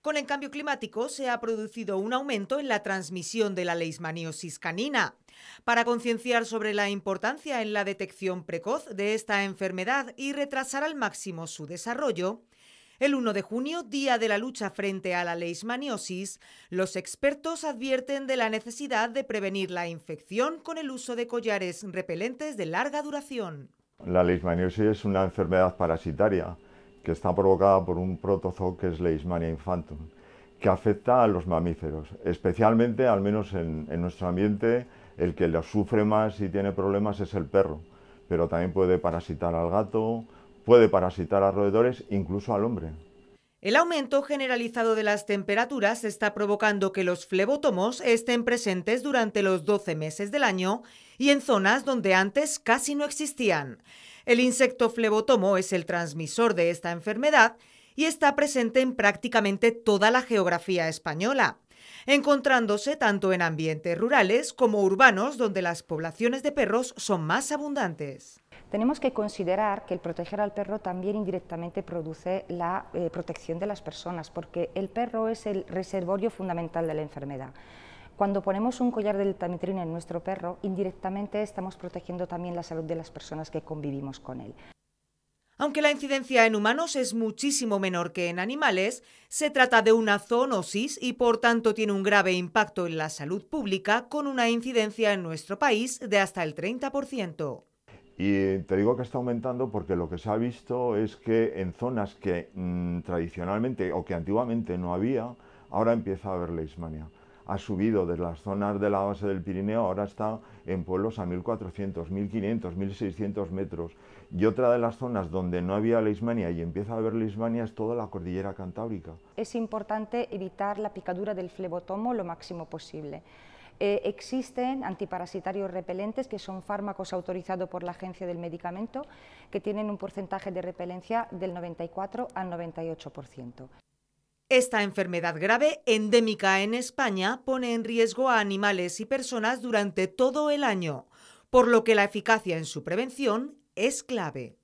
Con el cambio climático se ha producido un aumento en la transmisión de la leishmaniosis canina. Para concienciar sobre la importancia en la detección precoz de esta enfermedad y retrasar al máximo su desarrollo, el 1 de junio, día de la lucha frente a la leishmaniosis, los expertos advierten de la necesidad de prevenir la infección con el uso de collares repelentes de larga duración. La leishmaniosis es una enfermedad parasitaria que está provocada por un protozoo que es Leishmania infantum, que afecta a los mamíferos, especialmente, al menos en, nuestro ambiente, el que lo sufre más y tiene problemas es el perro, pero también puede parasitar al gato, puede parasitar a roedores, incluso al hombre. El aumento generalizado de las temperaturas está provocando que los flebotomos... estén presentes durante los 12 meses del año y en zonas donde antes casi no existían. El insecto flebotomo es el transmisor de esta enfermedad y está presente en prácticamente toda la geografía española, encontrándose tanto en ambientes rurales como urbanos donde las poblaciones de perros son más abundantes. Tenemos que considerar que el proteger al perro también indirectamente produce la eh, protección de las personas, porque el perro es el reservorio fundamental de la enfermedad. Cuando ponemos un collar de deltametrina en nuestro perro, indirectamente estamos protegiendo también la salud de las personas que convivimos con él. Aunque la incidencia en humanos es muchísimo menor que en animales, se trata de una zoonosis y por tanto tiene un grave impacto en la salud pública con una incidencia en nuestro país de hasta el 30%. Y eh, te digo que está aumentando porque lo que se ha visto es que en zonas que mm, tradicionalmente o que antiguamente no había, ahora empieza a haber leishmania ha subido de las zonas de la base del Pirineo, ahora está en pueblos a 1.400, 1.500, 1.600 metros. Y otra de las zonas donde no había leishmania y empieza a haber leishmania es toda la cordillera cantábrica. Es importante evitar la picadura del flebotomo lo máximo posible. Eh, existen antiparasitarios repelentes, que son fármacos autorizados por la Agencia del Medicamento, que tienen un porcentaje de repelencia del 94 al 98%. Esta enfermedad grave, endémica en España, pone en riesgo a animales y personas durante todo el año, por lo que la eficacia en su prevención es clave.